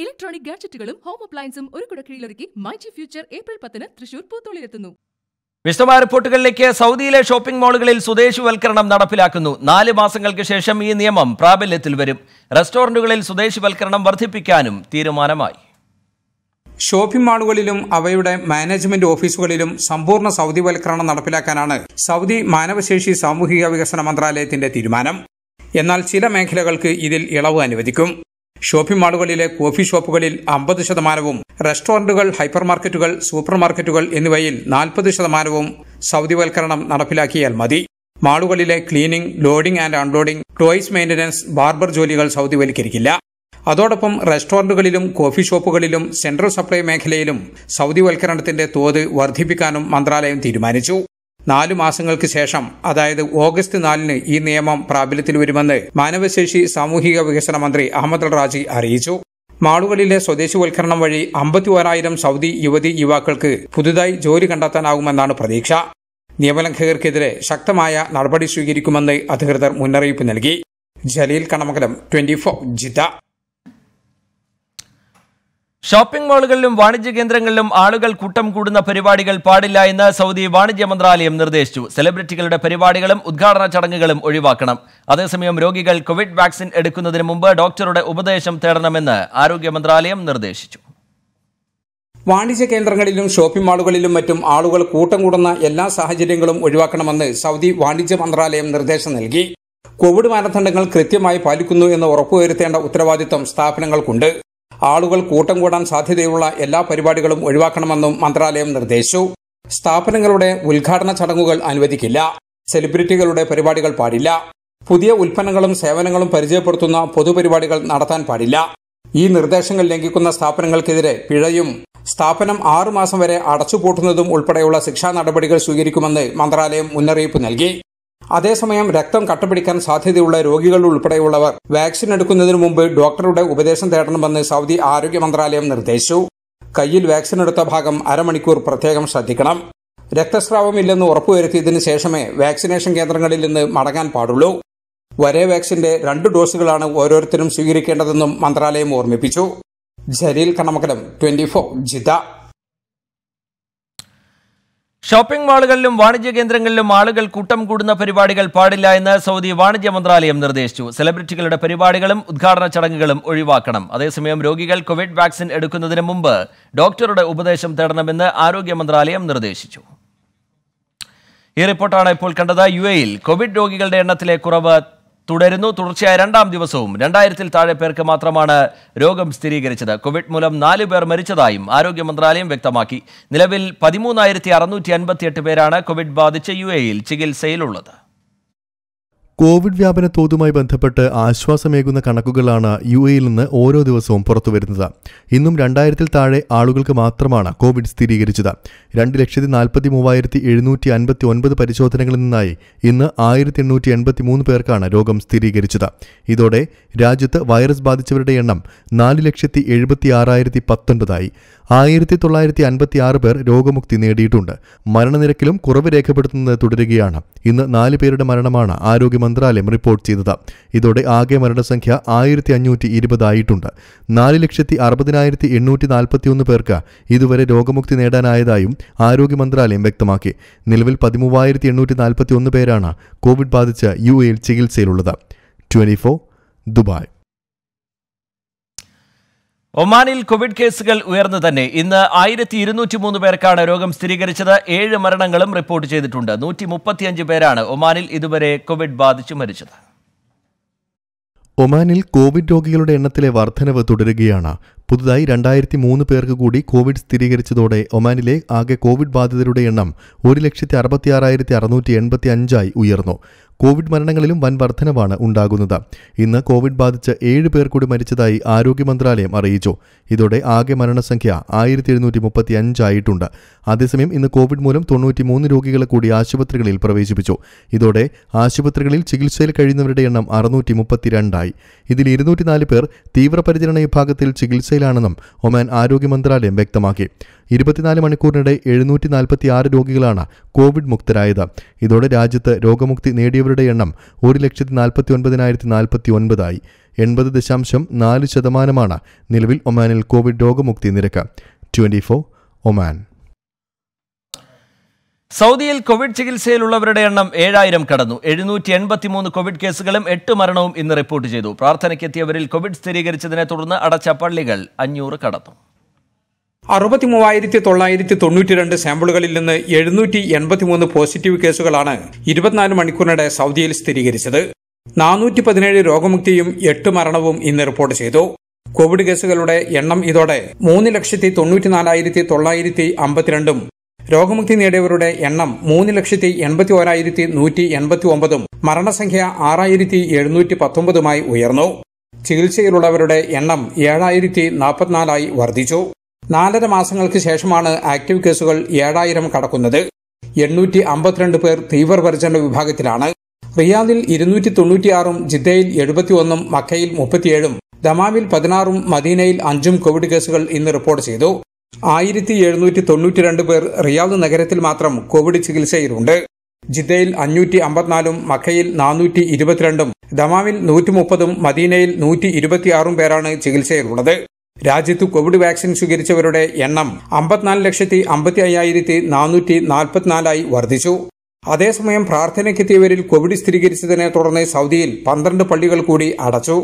electronic ഗാഡ്ജറ്റുകളും home അപ്ലയൻസും ഒരു കുട കീഴിലൊരുക്കി myG future April പത്തിന് തൃശൂർ പൂത്തോളിലെത്തുന്നു വിശദമായ റിപ്പോർട്ടുകളിലേക്ക് സൗദിയിലെ ഷോപ്പിംഗ് മാളുകളിൽ സ്വദേശിവൽക്കരണം നടപ്പിലാക്കുന്നു നാല് മാസങ്ങൾക്ക് ശേഷം ഈ നിയമം പ്രാബല്യത്തിൽ വരും റെസ്റ്റോറന്റുകളിൽ സ്വദേശിവൽക്കരണം വർദ്ധിപ്പിക്കാനും തീരുമാനമായി ഷോപ്പിംഗ് മാളുകളിലും അവയുടെ മാനേജ്മെന്റ് ഓഫീസുകളിലും സമ്പൂർണ്ണ സൗദിവൽക്കരണം നടപ്പിലാക്കാനാണ് സൗദി മാനവശേഷി സാമൂഹിക വികസന മന്ത്രാലയത്തിന്റെ തീരുമാനം എന്നാൽ ചില മേഖലകൾക്ക് ഇതിൽ ഇളവ് അനുവദിക്കും ഷോപ്പിംഗ് മാളുകളിലെ കോഫി ഷോപ്പുകളിൽ അമ്പത് ശതമാനവും റെസ്റ്റോറന്റുകൾ ഹൈപ്പർ മാർക്കറ്റുകൾ സൂപ്പർ മാർക്കറ്റുകൾ എന്നിവയിൽ നാൽപ്പത് ശതമാനവും സൌദിവൽക്കരണം നടപ്പിലാക്കിയാൽ മതി മാളുകളിലെ cleaning loading and unloading toys maintenance barber ജോലികൾ സൌദിവൽക്കരിക്കില്ല അതോടൊപ്പം റെസ്റ്റോറന്റുകളിലും കോഫി ഷോപ്പുകളിലും സെൻട്രൽ സപ്ലൈ മേഖലയിലും സൌദിവൽക്കരണത്തിന്റെ തോത് വർദ്ധിപ്പിക്കാനും മന്ത്രാലയം തീരുമാനിച്ചു നാലു മാസങ്ങൾക്ക് ശേഷം അതായത് ഓഗസ്റ്റ് നാലിന് ഈ നിയമം പ്രാബല്യത്തിൽ വരുമെന്ന് മാനവശേഷി സാമൂഹിക വികസന മന്ത്രി അഹമ്മദ് റാജി അറിയിച്ചു മാളുകളിലെ സ്വദേശിവൽക്കരണം വഴി അമ്പത്തിയോരായിരം സൗദി യുവതി യുവാക്കൾക്ക് പുതുതായി ജോലി കണ്ടെത്താനാകുമെന്നാണ് പ്രതീക്ഷ നിയമലംഘകർക്കെതിരെ ശക്തമായ നടപടി സ്വീകരിക്കുമെന്ന് അധികൃതർ മുന്നറിയിപ്പ് നൽകി Jaleel Kanamakalam twenty four Jeddah shopping മാളുകളിലും വാണിജ്യ കേന്ദ്രങ്ങളിലും ആളുകൾ കൂട്ടം കൂടുന്ന പരിപാടികൾ പാടില്ല എന്ന് സൗദി വാണിജ്യ മന്ത്രാലയം നിർദ്ദേശിച്ചു സെലിബ്രിറ്റികളുടെ പരിപാടികളും ഉദ്ഘാടന ചടങ്ങുകളും ഒഴിവാക്കണം അതേസമയം രോഗികൾ കോവിഡ് വാക്സിൻ എടുക്കുന്നതിന് മുമ്പ് ഡോക്ടറുടെ ഉപദേശം തേടണമെന്ന് ആരോഗ്യ മന്ത്രാലയം നിർദ്ദേശിച്ചു വാണിജ്യ കേന്ദ്രങ്ങളിലും ഷോപ്പിംഗ് മാളുകളിലും മറ്റും ആളുകൾ കൂട്ടം കൂടുന്ന എല്ലാ സാഹചര്യങ്ങളും ഒഴിവാക്കണമെന്ന് സൗദി വാണിജ്യ മന്ത്രാലയം നിർദ്ദേശം നൽകി കോവിഡ് മാനദണ്ഡങ്ങൾ കൃത്യമായി പാലിക്കുന്നു എന്ന് ഉറപ്പുവരുത്തേണ്ട ഉത്തരവാദിത്തം സ്ഥാപനങ്ങൾക്കുണ്ട് ആളുകൾ കൂട്ടം കൂടാൻ സാധ്യതയുള്ള എല്ലാ പരിപാടികളും ഒഴിവാക്കണമെന്നും മന്ത്രാലയം നിർദ്ദേശിച്ചു സ്ഥാപനങ്ങളുടെ ഉദ്ഘാടന ചടങ്ങുകൾ അനുവദിക്കില്ല സെലിബ്രിറ്റികളുടെ പരിപാടികൾ പാടില്ല പുതിയ ഉൽപ്പന്നങ്ങളും സേവനങ്ങളും പരിചയപ്പെടുത്തുന്ന പൊതുപരിപാടികൾ നടത്താൻ പാടില്ല ഈ നിർദ്ദേശങ്ങൾ ലംഘിക്കുന്ന സ്ഥാപനങ്ങൾക്കെതിരെ പിഴയും സ്ഥാപനം ആറുമാസം വരെ അടച്ചുപൂട്ടുന്നതും ഉൾപ്പെടെയുള്ള ശിക്ഷാ നടപടികൾ സ്വീകരിക്കുമെന്ന് മന്ത്രാലയം മുന്നറിയിപ്പ് നൽകി അതേസമയം രക്തം കട്ടപിടിക്കാൻ സാധ്യതയുള്ള രോഗികൾ ഉൾപ്പെടെയുള്ളവർ വാക്സിൻ എടുക്കുന്നതിന് മുമ്പ് ഡോക്ടറുടെ ഉപദേശം തേടണമെന്ന് സൗദി ആരോഗ്യ മന്ത്രാലയം നിർദ്ദേശിച്ചു കയ്യിൽ വാക്സിൻ എടുത്ത ഭാഗം അരമണിക്കൂർ പ്രത്യേകം ശ്രദ്ധിക്കണം രക്തസ്രാവമില്ലെന്ന് ഉറപ്പുവരുത്തിയതിനു ശേഷമേ വാക്സിനേഷൻ കേന്ദ്രങ്ങളിൽ നിന്ന് മടങ്ങാൻ പാടുള്ളൂ വരേ വാക്സിന്റെ രണ്ട് ഡോസുകളാണ് ഓരോരുത്തരും സ്വീകരിക്കേണ്ടതെന്നും മന്ത്രാലയം ഓർമ്മിപ്പിച്ചു Jaleel Kanamakalam twenty four Jeddah shopping മാളുകളിലും വാണിജ്യ കേന്ദ്രങ്ങളിലും ആളുകൾ കൂട്ടം കൂടുന്ന പരിപാടികൾ പാടില്ല എന്ന് സൗദി വാണിജ്യ മന്ത്രാലയം നിർദ്ദേശിച്ചു സെലിബ്രിറ്റികളുടെ പരിപാടികളും ഉദ്ഘാടന ചടങ്ങുകളും ഒഴിവാക്കണം അതേസമയം രോഗികൾ കോവിഡ് വാക്സിൻ എടുക്കുന്നതിന് മുമ്പ് ഡോക്ടറുടെ ഉപദേശം തേടണമെന്ന് ആരോഗ്യ മന്ത്രാലയം നിർദ്ദേശിച്ചു ഈ റിപ്പോർട്ടാണ് ഇപ്പോൾ കണ്ടത് യു എയിൽ കോവിഡ് രോഗികളുടെ എണ്ണത്തിലെ കുറവ് തുടരുന്നു തുടർച്ചയായ രണ്ടാം ദിവസവും രണ്ടായിരത്തിൽ താഴെ പേർക്ക് മാത്രമാണ് രോഗം സ്ഥിരീകരിച്ചത് കോവിഡ് മൂലം നാല് പേർ മരിച്ചതായും ആരോഗ്യ മന്ത്രാലയം വ്യക്തമാക്കി നിലവിൽ പതിമൂന്നായിരത്തി പേരാണ് കോവിഡ് ബാധിച്ച് യു എയിൽ ചികിത്സയിലുള്ളത് കോവിഡ് വ്യാപന തോതുമായി ബന്ധപ്പെട്ട് ആശ്വാസമേകുന്ന കണക്കുകളാണ് യു എയിൽ നിന്ന് ഓരോ ദിവസവും പുറത്തുവരുന്നത് ഇന്നും രണ്ടായിരത്തിൽ താഴെ ആളുകൾക്ക് മാത്രമാണ് കോവിഡ് സ്ഥിരീകരിച്ചത് രണ്ട് ലക്ഷത്തി നാൽപ്പത്തി മൂവായിരത്തി എഴുന്നൂറ്റി അൻപത്തി ഒൻപത് പരിശോധനകളിൽ നിന്നായി ഇന്ന് ആയിരത്തി എണ്ണൂറ്റി എൺപത്തി മൂന്ന് പേർക്കാണ് രോഗം സ്ഥിരീകരിച്ചത് ഇതോടെ രാജ്യത്ത് വൈറസ് ബാധിച്ചവരുടെ എണ്ണം നാല് ലക്ഷത്തി എഴുപത്തി ആറായിരത്തി പത്തൊൻപതായി ആയിരത്തി തൊള്ളായിരത്തി അൻപത്തി ആറ് പേർ രോഗമുക്തി നേടിയിട്ടുണ്ട് മരണനിരക്കിലും കുറവ് രേഖപ്പെടുത്തുന്നത് തുടരുകയാണ് ഇന്ന് നാല് പേരുടെ മരണമാണ് ആരോഗ്യ മന്ത്രാലയം റിപ്പോർട്ട് ചെയ്തത് ഇതോടെ ആകെ മരണസംഖ്യ ആയിരത്തി അഞ്ഞൂറ്റി ഇരുപതായിട്ടുണ്ട് നാല് ലക്ഷത്തി അറുപതിനായിരത്തി എണ്ണൂറ്റി നാൽപ്പത്തിയൊന്ന് പേർക്ക് ഇതുവരെ രോഗമുക്തി നേടാനായതായും ആരോഗ്യ മന്ത്രാലയം വ്യക്തമാക്കി നിലവിൽ പതിമൂവായിരത്തി എണ്ണൂറ്റി നാൽപ്പത്തി ഒന്ന് പേരാണ് കോവിഡ് ബാധിച്ച് യു എയിൽ ചികിത്സയിലുള്ളത് ട്വന്റി ഫോർ ദുബായ് ഒമാനിൽ കോവിഡ് കേസുകൾ ഉയർന്നു തന്നെ ഇന്ന് ആയിരത്തി ഇരുന്നൂറ്റി മൂന്ന് പേർക്കാണ് രോഗം സ്ഥിരീകരിച്ചത് ഏഴ് മരണങ്ങളും റിപ്പോർട്ട് ചെയ്തിട്ടുണ്ട് നൂറ്റി മുപ്പത്തിയഞ്ച് പേരാണ് ഒമാനിൽ ഇതുവരെ കോവിഡ് ബാധിച്ചു മരിച്ചത് ഒമാനിൽ കോവിഡ് രോഗികളുടെ എണ്ണത്തിലെ വർധനവ് തുടരുകയാണ് പുതുതായി രണ്ടായിരത്തി മൂന്ന് പേർക്ക് കൂടി കോവിഡ് സ്ഥിരീകരിച്ചതോടെ ഒമാനിലെ ആകെ കോവിഡ് ബാധിതരുടെ എണ്ണം ഒരു ലക്ഷത്തി ആറായിരത്തി അറുന്നൂറ്റി എൺപത്തി അഞ്ചായി ഉയർന്നു കോവിഡ് മരണങ്ങളിലും വൻ വർധനവാണ് ഉണ്ടാകുന്നത് ഇന്ന് കോവിഡ് ബാധിച്ച് ഏഴ് പേർ കൂടി മരിച്ചതായി ആരോഗ്യ മന്ത്രാലയം അറിയിച്ചു ഇതോടെ ആകെ മരണസംഖ്യ ആയിരത്തി എഴുന്നൂറ്റി മുപ്പത്തി അഞ്ചായിട്ടുണ്ട് അതേസമയം ഇന്ന് കോവിഡ് മൂലം മൂന്ന് രോഗികളെ കൂടി ആശുപത്രികളിൽ പ്രവേശിപ്പിച്ചു ഇതോടെ ആശുപത്രികളിൽ ചികിത്സയിൽ കഴിയുന്നവരുടെ എണ്ണം അറുന്നൂറ്റി മുപ്പത്തിരണ്ടായി ഇതിൽ നാല് പേർ തീവ്രപരിചരണ വിഭാഗത്തിൽ ചികിത്സ ചികിത്സയിലാണെന്നും ഒമാൻ ആരോഗ്യ മന്ത്രാലയം വ്യക്തമാക്കി ഇരുപത്തിനാല് മണിക്കൂറിനിടെ എഴുന്നൂറ്റി നാൽപ്പത്തി ആറ് രോഗികളാണ് കോവിഡ് മുക്തരായത് ഇതോടെ രാജ്യത്ത് രോഗമുക്തി നേടിയവരുടെ എണ്ണം ഒരു ലക്ഷത്തി നാൽപ്പത്തി ഒൻപതിനായിരത്തി നാൽപ്പത്തി ഒൻപതായി എൺപത് ദശാംശം നാല് ശതമാനമാണ് നിലവിൽ ഒമാനിൽ കോവിഡ് രോഗമുക്തി നിരക്ക് ട്വൻറ്റി ഫോർ ഒമാൻ സൗദിയിൽ കോവിഡ് ചികിത്സയിലുള്ളവരുടെ എണ്ണം ഏഴായിരം കടന്നു എഴുന്നൂറ്റി എൺപത്തിമൂന്ന് കോവിഡ് കേസുകളും എട്ട് മരണവും ഇന്ന് റിപ്പോർട്ട് ചെയ്തു പ്രാർത്ഥനയ്ക്കെത്തിയവരിൽ കോവിഡ് സ്ഥിരീകരിച്ചതിനെ തുടർന്ന് അടച്ച പള്ളികൾ അഞ്ഞൂറ് കടന്നു അറുപത്തി മൂവായിരത്തി തൊള്ളായിരത്തി തൊണ്ണൂറ്റി രണ്ട് സാമ്പിളുകളിൽ നിന്ന് എഴുന്നൂറ്റി എൺപത്തിമൂന്ന് പോസിറ്റീവ് കേസുകളാണ് ഇരുപത്തിനാല് മണിക്കൂറിനിടെ സൗദിയിൽ സ്ഥിരീകരിച്ചത് നാനൂറ്റി പതിനേഴ് രോഗമുക്തിയും എട്ട് മരണവും ഇന്ന് റിപ്പോർട്ട് ചെയ്തു കോവിഡ് കേസുകളുടെ എണ്ണം ഇതോടെ മൂന്ന് ലക്ഷത്തി തൊണ്ണൂറ്റിനാലായിരത്തി തൊള്ളായിരത്തി അമ്പത്തിരണ്ടും രോഗമുക്തി നേടിയവരുടെ എണ്ണം മൂന്ന് ലക്ഷത്തി എൺപത്തി ഒരായിരത്തി നൂറ്റി എൺപത്തി ഒമ്പതും മരണസംഖ്യ ആറായിരത്തി എഴുന്നൂറ്റി പത്തൊമ്പതുമായി ഉയർന്നു ചികിത്സയിലുള്ളവരുടെ എണ്ണം ഏഴായിരത്തി നാൽപ്പത്തിനാലായി വർദ്ധിച്ചു നാലര മാസങ്ങൾക്ക് ശേഷമാണ് ആക്റ്റീവ് കേസുകൾ ഏഴായിരം കടക്കുന്നത് എണ്ണൂറ്റി അമ്പത്തിരണ്ട് പേർ തീവ്രപരിചരണ വിഭാഗത്തിലാണ് റിയാദിൽ ഇരുന്നൂറ്റി തൊണ്ണൂറ്റിയാറും ജിദ്ദയിൽ എഴുപത്തിയൊന്നും മക്കയിൽ മുപ്പത്തിയേഴും ദമാമിൽ പതിനാറും മദീനയിൽ അഞ്ചും കോവിഡ് കേസുകൾ ഇന്ന് റിപ്പോർട്ട് ചെയ്തു ആയിരത്തി എഴുന്നൂറ്റി തൊണ്ണൂറ്റി രണ്ട് പേർ റിയാദ് നഗരത്തിൽ മാത്രം കോവിഡ് ചികിത്സയിലുണ്ട് ജിദ്ദയിൽ അഞ്ഞൂറ്റി അമ്പത്തിനാലും മഖയിൽ നാനൂറ്റി ഇരുപത്തിരണ്ടും ദമാമിൽ നൂറ്റി മുപ്പതും മദീനയിൽ നൂറ്റി ഇരുപത്തിയാറും പേരാണ് ചികിത്സയിലുള്ളത് രാജ്യത്ത് കോവിഡ് വാക്സിൻ സ്വീകരിച്ചവരുടെ എണ്ണം അമ്പത്തിനാല് ലക്ഷത്തി അമ്പത്തി അയ്യായിരത്തി നാനൂറ്റി നാൽപ്പത്തിനാലായി വർദ്ധിച്ചു അതേസമയം പ്രാർത്ഥനയ്ക്കെത്തിയവരിൽ കോവിഡ് സ്ഥിരീകരിച്ചതിനെ തുടർന്ന് സൗദിയിൽ പന്ത്രണ്ട് പള്ളികൾ കൂടി അടച്ചു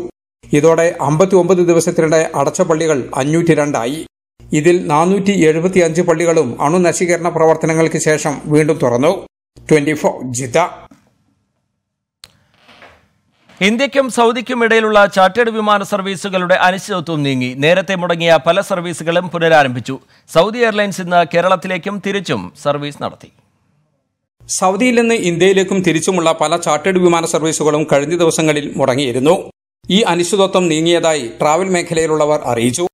ഇതോടെ അമ്പത്തി ഒമ്പത് ദിവസത്തിനിടെ അടച്ച പള്ളികൾ അഞ്ഞൂറ്റി രണ്ടായി ഇതിൽ നാനൂറ്റി എഴുപത്തിയഞ്ച് പള്ളികളും അണുനശീകരണ പ്രവർത്തനങ്ങൾക്ക് ശേഷം വീണ്ടും തുറന്നു ട്വന്റി ഫോർ ജിത ഇന്ത്യക്കും സൗദിക്കും ഇടയിലുള്ള ചാർട്ടേഡ് വിമാന സർവീസുകളുടെ അനിശ്ചിതത്വം നീങ്ങി നേരത്തെ മുടങ്ങിയ പല സർവീസുകളും പുനരാരംഭിച്ചു സൗദി എയർലൈൻസ് ഇന്ന് കേരളത്തിലേക്കും തിരിച്ചും സർവീസ് നടത്തി സൗദിയിൽ നിന്ന് ഇന്ത്യയിലേക്കും തിരിച്ചുമുള്ള പല ചാർട്ടേഡ് വിമാന സർവീസുകളും കഴിഞ്ഞ ദിവസങ്ങളിൽ മുടങ്ങിയിരുന്നു ഈ അനിശ്ചിതത്വം നീങ്ങിയതായി ട്രാവൽ മേഖലയിലുള്ളവർ അറിയിച്ചു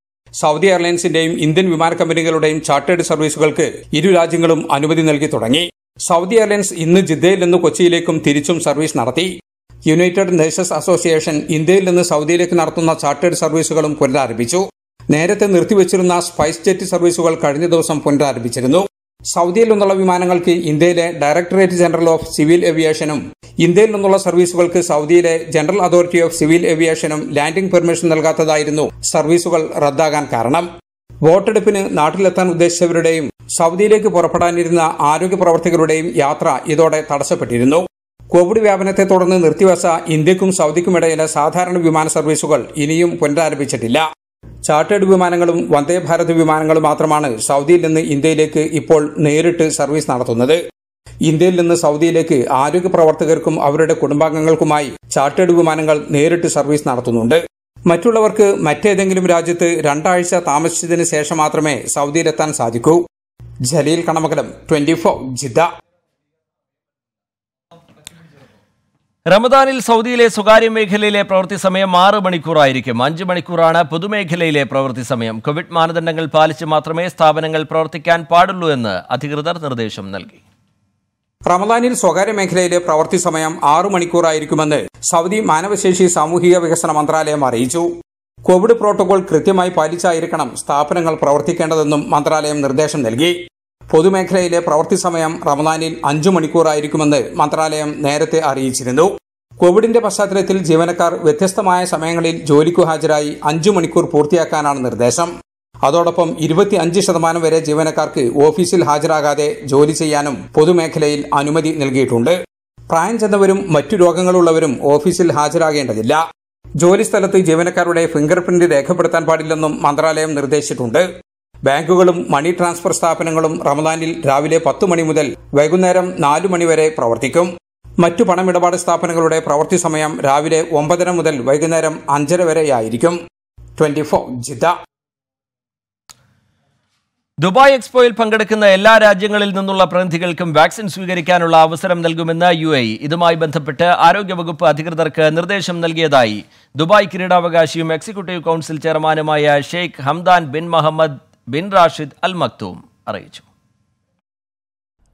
സൗദി എയർലൈൻസിന്റെയും ഇന്ത്യൻ വിമാന കമ്പനികളുടെയും ചാർട്ടേഡ് സർവീസുകൾക്ക് ഇരു രാജ്യങ്ങളും അനുമതി നൽകി തുടങ്ങി സൗദി എയർലൈൻസ് ഇന്ന് ജിദ്ദയിൽ നിന്ന് കൊച്ചിയിലേക്കും തിരിച്ചും സർവീസ് നടത്തി യുണൈറ്റഡ് നേഴ്സസ് അസോസിയേഷൻ ഇന്ത്യയിൽ നിന്ന് സൗദിയിലേക്ക് നടത്തുന്ന ചാർട്ടേഡ് സർവീസുകളും പുനരാരംഭിച്ചു നേരത്തെ നിർത്തിവച്ചിരുന്ന സ്പൈസ് ജെറ്റ് സർവീസുകൾ കഴിഞ്ഞ ദിവസം പുനരാരംഭിച്ചിരുന്നു സൗദിയിൽ നിന്നുള്ള വിമാനങ്ങൾക്ക് ഇന്ത്യയിലെ ഡയറക്ടറേറ്റ് ജനറൽ ഓഫ് സിവിൽ ഏവിയേഷനും ഇന്ത്യയിൽ നിന്നുള്ള സർവീസുകൾക്ക് സൗദിയിലെ ജനറൽ അതോറിറ്റി ഓഫ് സിവിൽ ഏവിയേഷനും ലാൻഡിംഗ് പെർമിഷൻ നൽകാത്തതായിരുന്നു സർവീസുകൾ റദ്ദാകാൻ കാരണം വോട്ടെടുപ്പിന് നാട്ടിലെത്താൻ ഉദ്ദേശിച്ചവരുടെയും സൗദിയിലേക്ക് പുറപ്പെടാനിരുന്ന ആരോഗ്യ പ്രവർത്തകരുടെയും യാത്ര ഇതോടെ തടസ്സപ്പെട്ടിരുന്നു കോവിഡ് വ്യാപനത്തെ തുടർന്ന് നിർത്തിവച്ച ഇന്ത്യക്കും സൌദിക്കുമിടയിലെ സാധാരണ വിമാന സർവീസുകൾ ഇനിയും പുനരാരംഭിച്ചിട്ടില്ല ചാർട്ടേഡ് വിമാനങ്ങളും വന്ദേ ഭാരത് വിമാനങ്ങളും മാത്രമാണ് സൗദിയിൽ നിന്ന് ഇന്ത്യയിലേക്ക് ഇപ്പോൾ നേരിട്ട് സർവീസ് നടത്തുന്നത് ഇന്ത്യയിൽ നിന്ന് സൗദിയിലേക്ക് ആരോഗ്യ പ്രവർത്തകർക്കും അവരുടെ കുടുംബാംഗങ്ങൾക്കുമായി ചാർട്ടേഡ് വിമാനങ്ങൾ നേരിട്ട് സർവീസ് നടത്തുന്നുണ്ട് മറ്റുള്ളവർക്ക് മറ്റേതെങ്കിലും രാജ്യത്ത് രണ്ടാഴ്ച താമസിച്ചതിന് ശേഷം മാത്രമേ സൌദിയിലെത്താൻ സാധിക്കൂ Jaleel Kanamakalam twenty four Jeddah റമദാനിൽ സൗദിയിലെ സ്വകാര്യ മേഖലയിലെ പ്രവൃത്തി സമയം ആറ് മണിക്കൂറായിരിക്കും അഞ്ച് മണിക്കൂറാണ് പൊതുമേഖലയിലെ പ്രവൃത്തി സമയം കോവിഡ് മാനദണ്ഡങ്ങൾ പാലിച്ച് മാത്രമേ സ്ഥാപനങ്ങൾ പ്രവർത്തിക്കാൻ പാടുള്ളൂ എന്ന് അധികൃതർ നിർദ്ദേശം നൽകി റമദാനിൽ സ്വകാര്യ മേഖലയിലെ പ്രവൃത്തി സമയം ആറു മണിക്കൂറായിരിക്കുമെന്ന് സൗദി മാനവശേഷി സാമൂഹിക വികസന മന്ത്രാലയം അറിയിച്ചു കോവിഡ് പ്രോട്ടോകോൾ കൃത്യമായി പാലിച്ചായിരിക്കണം സ്ഥാപനങ്ങൾ പ്രവർത്തിക്കേണ്ടതെന്നും മന്ത്രാലയം നിർദ്ദേശം നൽകി പൊതുമേഖലയിലെ പ്രവൃത്തി സമയം റമദാനിൽ അഞ്ചു മണിക്കൂറായിരിക്കുമെന്ന് മന്ത്രാലയം നേരത്തെ അറിയിച്ചിരുന്നു കോവിഡിന്റെ പശ്ചാത്തലത്തിൽ ജീവനക്കാർ വ്യത്യസ്തമായ സമയങ്ങളിൽ ജോലിക്കു ഹാജരായി അഞ്ചു മണിക്കൂർ പൂർത്തിയാക്കാനാണ് നിർദ്ദേശം അതോടൊപ്പം ഇരുപത്തിയഞ്ച് ശതമാനം വരെ ജീവനക്കാർക്ക് ഓഫീസിൽ ഹാജരാകാതെ ജോലി ചെയ്യാനും പൊതുമേഖലയിൽ അനുമതി നൽകിയിട്ടുണ്ട് പ്രായം ചെന്നവരും മറ്റു രോഗങ്ങളുള്ളവരും ഓഫീസിൽ ഹാജരാകേണ്ടതില്ല ജോലിസ്ഥലത്ത് ജീവനക്കാരുടെ ഫിംഗർ പ്രിന്റ് രേഖപ്പെടുത്താൻ പാടില്ലെന്നും മന്ത്രാലയം നിർദ്ദേശിച്ചിട്ടുണ്ട് ബാങ്കുകളും മണി ട്രാൻസ്ഫർ സ്ഥാപനങ്ങളും റമദാനിൽ രാവിലെ പത്ത് മണി മുതൽ വൈകുന്നേരം നാലു മണിവരെ പ്രവർത്തിക്കും മറ്റു പണമിടപാട് സ്ഥാപനങ്ങളുടെ പ്രവൃത്തി സമയം രാവിലെ ഒമ്പതര മുതൽ വൈകുന്നേരം അഞ്ചര വരെയായിരിക്കും ട്വന്റി ഫോർ ജിദ്ദ ദുബായ് എക്സ്പോയിൽ പങ്കെടുക്കുന്ന എല്ലാ രാജ്യങ്ങളിൽ നിന്നുള്ള പ്രതിനിധികൾക്കും വാക്സിൻ സ്വീകരിക്കാനുള്ള അവസരം നൽകുമെന്ന് യു എ ഇതുമായി ബന്ധപ്പെട്ട് ആരോഗ്യവകുപ്പ് അധികൃതർക്ക് നിർദ്ദേശം നൽകിയതായി ദുബായ് കിരീടാവകാശിയും എക്സിക്യൂട്ടീവ് കൌൺസിൽ ചെയർമാനുമായ Sheikh Hamdan bin Mohammed bin Rashid Al Maktoum അറിയിച്ചു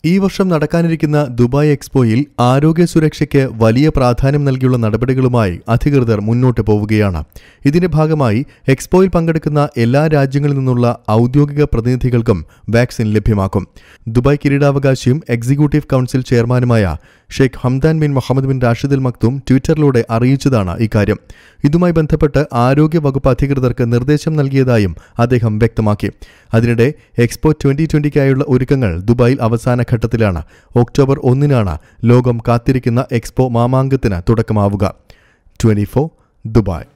ഈ വർഷം നടക്കാനിരിക്കുന്ന ദുബായ് എക്സ്പോയിൽ ആരോഗ്യ സുരക്ഷയ്ക്ക് വലിയ പ്രാധാന്യം നൽകിയുള്ള നടപടികളുമായി അധികൃതർ മുന്നോട്ട് പോവുകയാണ് ഇതിന്റെ ഭാഗമായി എക്സ്പോയിൽ പങ്കെടുക്കുന്ന എല്ലാ രാജ്യങ്ങളിൽ നിന്നുള്ള ഔദ്യോഗിക പ്രതിനിധികൾക്കും വാക്സിൻ ലഭ്യമാക്കും ദുബായ് കിരീടാവകാശിയും എക്സിക്യൂട്ടീവ് കൗൺസിൽ ചെയർമാനുമായ Sheikh Hamdan bin Mohammed bin Rashid Al Maktoum ട്വിറ്ററിലൂടെ അറിയിച്ചതാണ് ഇക്കാര്യം ഇതുമായി ബന്ധപ്പെട്ട് ആരോഗ്യ വകുപ്പ് അധികൃതർക്ക് നിർദ്ദേശം നൽകിയതായും അദ്ദേഹം വ്യക്തമാക്കി അതിനിടെ എക്സ്പോ ട്വന്റി ട്വന്റിക്കായുള്ള ഒരുക്കങ്ങൾ ദുബായിൽ അവസാന കാലഘട്ടത്തിലാണ് ഒക്ടോബർ ഒന്നിനാണ് ലോകം കാത്തിരിക്കുന്ന എക്സ്പോ മാമാങ്കത്തിന് തുടക്കമാവുക ട്വന്റി ദുബായ്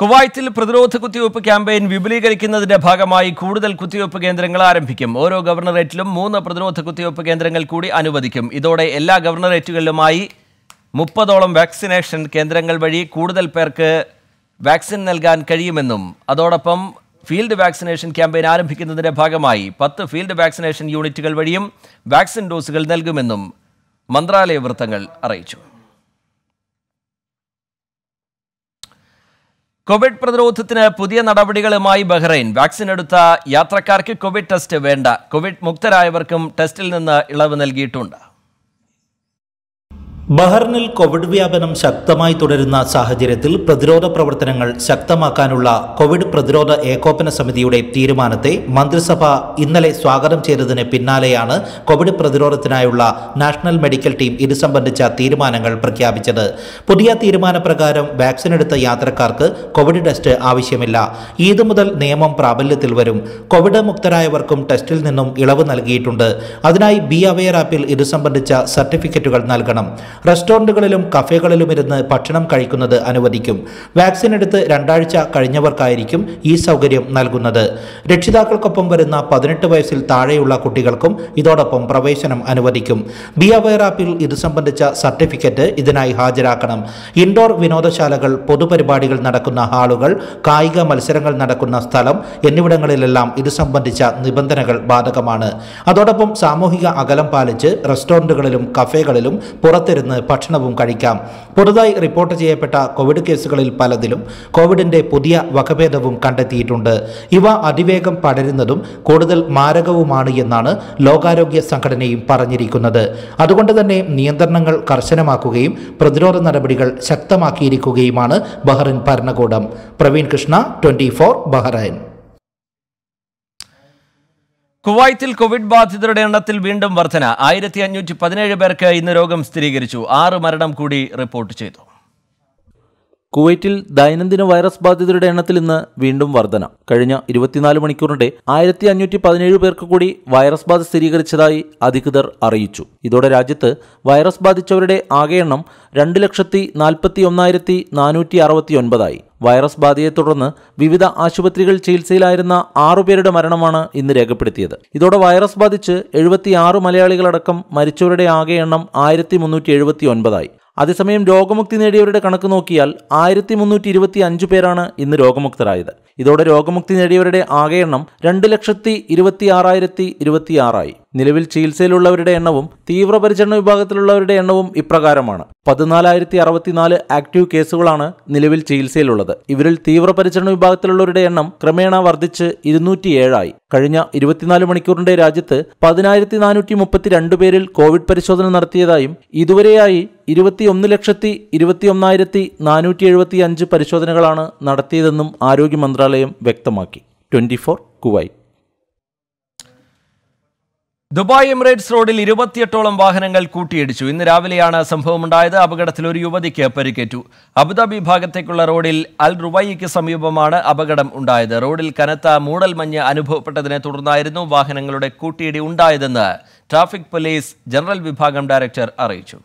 കുവൈത്തിൽ പ്രതിരോധ കുത്തിവയ്പ്പ് ക്യാമ്പയിൻ വിപുലീകരിക്കുന്നതിന്റെ ഭാഗമായി കൂടുതൽ കുത്തിവയ്പ്പ് കേന്ദ്രങ്ങൾ ആരംഭിക്കും ഓരോ ഗവർണറേറ്റിലും മൂന്ന് പ്രതിരോധ കുത്തിവയ്പ്പ് കേന്ദ്രങ്ങൾ കൂടി അനുവദിക്കും ഇതോടെ എല്ലാ ഗവർണറേറ്റുകളിലുമായി മുപ്പതോളം വാക്സിനേഷൻ കേന്ദ്രങ്ങൾ വഴി കൂടുതൽ പേർക്ക് വാക്സിൻ നൽകാൻ കഴിയുമെന്നും അതോടൊപ്പം ഫീൽഡ് വാക്സിനേഷൻ ക്യാമ്പയിൻ ആരംഭിക്കുന്നതിന്റെ ഭാഗമായി പത്ത് ഫീൽഡ് വാക്സിനേഷൻ യൂണിറ്റുകൾ വഴിയും വാക്സിൻ ഡോസുകൾ നൽകുമെന്നും മന്ത്രാലയ വൃത്തങ്ങൾ അറിയിച്ചു കോവിഡ് പ്രതിരോധത്തിന് പുതിയ നടപടികളുമായി ബഹ്റൈൻ വാക്സിൻ എടുത്ത യാത്രക്കാർക്ക് കോവിഡ് ടെസ്റ്റ് വേണ്ട കോവിഡ് മുക്തരായവർക്കും ടെസ്റ്റിൽ നിന്ന് ഇളവ് നൽകിയിട്ടുണ്ട് ബഹറിനിൽ കോവിഡ് വ്യാപനം ശക്തമായി തുടരുന്ന സാഹചര്യത്തിൽ പ്രതിരോധ പ്രവർത്തനങ്ങൾ ശക്തമാക്കാനുള്ള കോവിഡ് പ്രതിരോധ ഏകോപന സമിതിയുടെ തീരുമാനത്തെ മന്ത്രിസഭ ഇന്നലെ സ്വാഗതം ചെയ്തതിന് പിന്നാലെയാണ് കോവിഡ് പ്രതിരോധത്തിനായുള്ള നാഷണൽ മെഡിക്കൽ ടീം ഇത് സംബന്ധിച്ച തീരുമാനങ്ങൾ പ്രഖ്യാപിച്ചത് പുതിയ തീരുമാനപ്രകാരം വാക്സിൻ എടുത്ത യാത്രക്കാർക്ക് കോവിഡ് ടെസ്റ്റ് ആവശ്യമില്ല ഈദ് മുതൽ നിയമം പ്രാബല്യത്തിൽ വരും കോവിഡ് മുക്തരായവർക്കും ടെസ്റ്റിൽ നിന്നും ഇളവ് നൽകിയിട്ടുണ്ട് അതിനായി ബി അവെയർ ആപ്പിൽ ഇത് സംബന്ധിച്ച സർട്ടിഫിക്കറ്റുകൾ നൽകണം റെസ്റ്റോറൻറ്റുകളിലും കഫേകളിലും ഇരുന്ന് ഭക്ഷണം കഴിക്കുന്നത് അനുവദിക്കും വാക്സിൻ എടുത്ത് രണ്ടാഴ്ച കഴിഞ്ഞവർക്കായിരിക്കും ഈ സൗകര്യം നൽകുന്നത് രക്ഷിതാക്കൾക്കൊപ്പം വരുന്ന പതിനെട്ട് വയസ്സിൽ താഴെയുള്ള കുട്ടികൾക്കും ഇതോടൊപ്പം പ്രവേശനം അനുവദിക്കും ബി അവയർ ആപ്പിൽ ഇത് സംബന്ധിച്ച സർട്ടിഫിക്കറ്റ് ഇതിനായി ഹാജരാക്കണം ഇൻഡോർ വിനോദശാലകൾ പൊതുപരിപാടികൾ നടക്കുന്ന ഹാളുകൾ കായിക മത്സരങ്ങൾ നടക്കുന്ന സ്ഥലം എന്നിവിടങ്ങളിലെല്ലാം ഇത് സംബന്ധിച്ച നിബന്ധനകൾ ബാധകമാണ് അതോടൊപ്പം സാമൂഹിക അകലം പാലിച്ച് റെസ്റ്റോറൻറ്റുകളിലും കഫേകളിലും പുറത്തിരുന്ന് പുറത്തുനിന്ന് ഭക്ഷണവും കഴിക്കാം പുതുതായി റിപ്പോർട്ട് ചെയ്യപ്പെട്ട കോവിഡ് കേസുകളിൽ പലതിലും കോവിഡിന്റെ പുതിയ വകഭേദവും കണ്ടെത്തിയിട്ടുണ്ട് ഇവ അതിവേഗം പടരുന്നതും കൂടുതൽ മാരകവുമാണ് എന്നാണ് ലോകാരോഗ്യ സംഘടനയും പറഞ്ഞിരിക്കുന്നത് അതുകൊണ്ട് തന്നെ നിയന്ത്രണങ്ങൾ കർശനമാക്കുകയും പ്രതിരോധ നടപടികൾ ശക്തമാക്കിയിരിക്കുകയുമാണ് ബഹ്റിൻ ഭരണകൂടം പ്രവീൺ കൃഷ്ണ ട്വന്റി ബഹ്റൈൻ കുവൈത്തിൽ കോവിഡ് ബാധിതരുടെ എണ്ണത്തിൽ വീണ്ടും വർധന ആയിരത്തി അഞ്ഞൂറ്റി പതിനേഴ് പേർക്ക് ഇന്ന് രോഗം സ്ഥിരീകരിച്ചു ആറ് മരണം കൂടി റിപ്പോർട്ട് ചെയ്തു കുവൈറ്റിൽ ദൈനംദിന വൈറസ് ബാധിതരുടെ എണ്ണത്തിൽ ഇന്ന് വീണ്ടും വർധന കഴിഞ്ഞ ഇരുപത്തിനാല് മണിക്കൂറിന്റെ ആയിരത്തി അഞ്ഞൂറ്റി പതിനേഴ് പേർക്ക് കൂടി വൈറസ് ബാധ സ്ഥിരീകരിച്ചതായി അധികൃതർ അറിയിച്ചു ഇതോടെ രാജ്യത്ത് വൈറസ് ബാധിച്ചവരുടെ ആകെ എണ്ണം രണ്ട് ലക്ഷത്തി നാൽപ്പത്തി ഒന്നായിരത്തി നാനൂറ്റി അറുപത്തി ഒൻപതായി വൈറസ് ബാധയെ തുടർന്ന് വിവിധ ആശുപത്രികൾ ചികിത്സയിലായിരുന്ന ആറുപേരുടെ മരണമാണ് ഇന്ന് രേഖപ്പെടുത്തിയത് ഇതോടെ വൈറസ് ബാധിച്ച് എഴുപത്തി ആറ് മലയാളികളടക്കം മരിച്ചവരുടെ ആകെ എണ്ണം ആയിരത്തി മുന്നൂറ്റി എഴുപത്തി ഒൻപതായി അതേസമയം രോഗമുക്തി നേടിയവരുടെ കണക്ക് നോക്കിയാൽ ആയിരത്തി മുന്നൂറ്റി ഇരുപത്തി അഞ്ച് പേരാണ് ഇന്ന് രോഗമുക്തരായത് ഇതോടെ രോഗമുക്തി നേടിയവരുടെ ആകെ എണ്ണം രണ്ട് ലക്ഷത്തി ഇരുപത്തി ആറായിരത്തി ഇരുപത്തിയാറായി നിലവിൽ ചികിത്സയിലുള്ളവരുടെ എണ്ണവും തീവ്രപരിചരണ വിഭാഗത്തിലുള്ളവരുടെ എണ്ണവും ഇപ്രകാരമാണ് പതിനാലായിരത്തി അറുപത്തിനാല് ആക്റ്റീവ് കേസുകളാണ് നിലവിൽ ചികിത്സയിലുള്ളത് ഇവരിൽ തീവ്രപരിചരണ വിഭാഗത്തിലുള്ളവരുടെ എണ്ണം ക്രമേണ വർദ്ധിച്ച് ഇരുന്നൂറ്റിയേഴായി കഴിഞ്ഞ ഇരുപത്തിനാല് മണിക്കൂറിന്റെ രാജ്യത്ത് പതിനായിരത്തി നാനൂറ്റി മുപ്പത്തിരണ്ട് പേരിൽ കോവിഡ് പരിശോധന നടത്തിയതായും ഇതുവരെയായി ഇരുപത്തിയൊന്ന് ലക്ഷത്തി ഇരുപത്തിയൊന്നായിരത്തി നാനൂറ്റി എഴുപത്തി അഞ്ച് പരിശോധനകളാണ് നടത്തിയതെന്നും ആരോഗ്യ മന്ത്രാലയം വ്യക്തമാക്കി twenty four Kuwait Dubai Emirates റോഡിൽ ഇരുപത്തിയെട്ടോളം വാഹനങ്ങൾ കൂട്ടിയിടിച്ചു ഇന്ന് രാവിലെയാണ് സംഭവമുണ്ടായത് അപകടത്തിൽ ഒരു യുവതിക്ക് പരിക്കേറ്റു അബുദാബി ഭാഗത്തേക്കുള്ള റോഡിൽ അൽ റുവൈക്ക് സമീപമാണ് അപകടം ഉണ്ടായത് റോഡിൽ കനത്ത മൂടൽ മഞ്ഞ് അനുഭവപ്പെട്ടതിനെ തുടർന്നായിരുന്നു വാഹനങ്ങളുടെ കൂട്ടിയിടി ഉണ്ടായതെന്ന് ട്രാഫിക് പോലീസ് ജനറൽ വിഭാഗം ഡയറക്ടർ അറിയിച്ചു